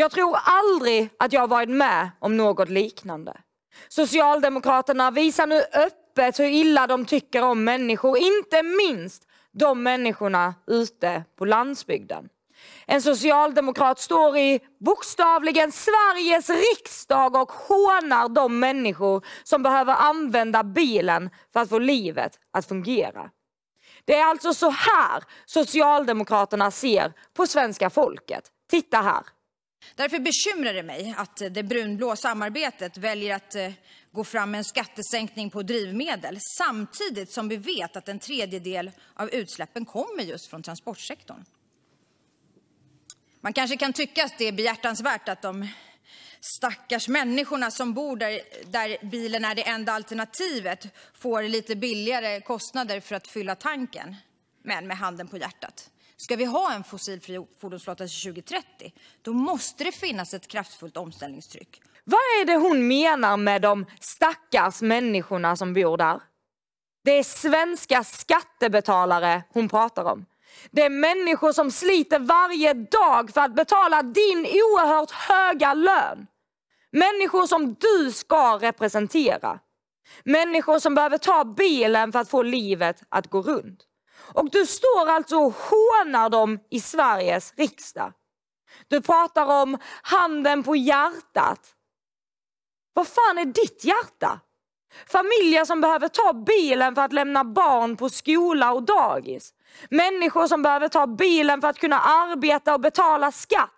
Jag tror aldrig att jag varit med om något liknande. Socialdemokraterna visar nu öppet hur illa de tycker om människor, inte minst de människorna ute på landsbygden. En socialdemokrat står i bokstavligen Sveriges riksdag och hånar de människor som behöver använda bilen för att få livet att fungera. Det är alltså så här Socialdemokraterna ser på svenska folket. Titta här. Därför bekymrar det mig att eh, det brunblå samarbetet väljer att eh, gå fram med en skattesänkning på drivmedel samtidigt som vi vet att en tredjedel av utsläppen kommer just från transportsektorn. Man kanske kan tycka att det är behjärtansvärt att de stackars människorna som bor där, där bilen är det enda alternativet får lite billigare kostnader för att fylla tanken. Men med handen på hjärtat, Ska vi ha en fossilfri fordonsflotta till 2030, då måste det finnas ett kraftfullt omställningstryck. Vad är det hon menar med de stackars människorna som bor där? Det är svenska skattebetalare hon pratar om. Det är människor som sliter varje dag för att betala din oerhört höga lön. Människor som du ska representera. Människor som behöver ta bilen för att få livet att gå runt. Och du står alltså och hånar dem i Sveriges riksdag. Du pratar om handen på hjärtat. Vad fan är ditt hjärta? Familjer som behöver ta bilen för att lämna barn på skola och dagis. Människor som behöver ta bilen för att kunna arbeta och betala skatt.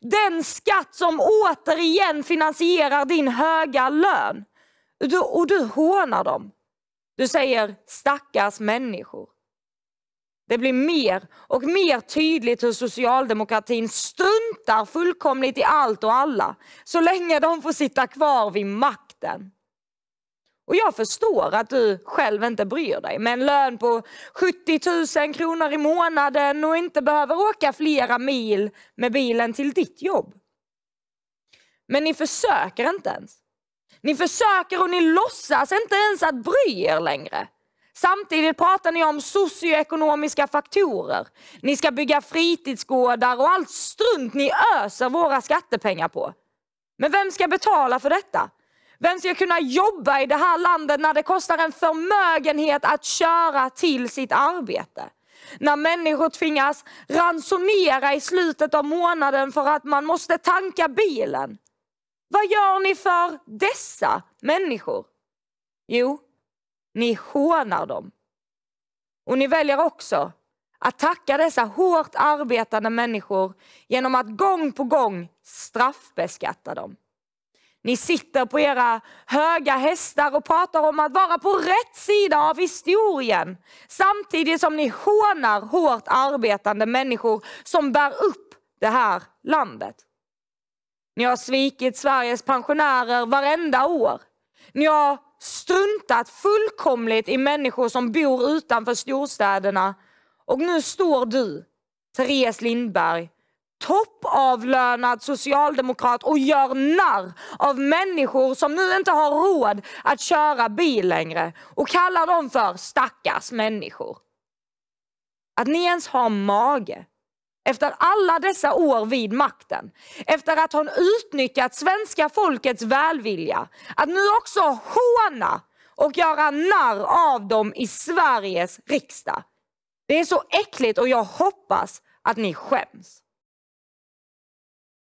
Den skatt som återigen finansierar din höga lön. Du, och du hånar dem. Du säger stackars människor. Det blir mer och mer tydligt hur socialdemokratin struntar fullkomligt i allt och alla så länge de får sitta kvar vid makten. Och jag förstår att du själv inte bryr dig med en lön på 70 000 kronor i månaden och inte behöver åka flera mil med bilen till ditt jobb. Men ni försöker inte ens. Ni försöker och ni låtsas inte ens att bry er längre. Samtidigt pratar ni om socioekonomiska faktorer. Ni ska bygga fritidsgårdar och allt strunt ni öser våra skattepengar på. Men vem ska betala för detta? Vem ska kunna jobba i det här landet när det kostar en förmögenhet att köra till sitt arbete? När människor tvingas ransonera i slutet av månaden för att man måste tanka bilen. Vad gör ni för dessa människor? Jo, ni hånar dem. Och ni väljer också att tacka dessa hårt arbetande människor genom att gång på gång straffbeskatta dem. Ni sitter på era höga hästar och pratar om att vara på rätt sida av historien samtidigt som ni hånar hårt arbetande människor som bär upp det här landet. Ni har svikit Sveriges pensionärer varenda år. Ni har strunt rottat fullkomligt i människor som bor utanför storstäderna. Och nu står du, Therese Lindberg, toppavlönad socialdemokrat och gör narr av människor som nu inte har råd att köra bil längre och kallar dem för stackars människor. Att ni ens har mage efter alla dessa år vid makten, efter att ha utnyttjat svenska folkets välvilja, att nu också håna och göra narr av dem i Sveriges riksdag. Det är så äckligt och jag hoppas att ni skäms.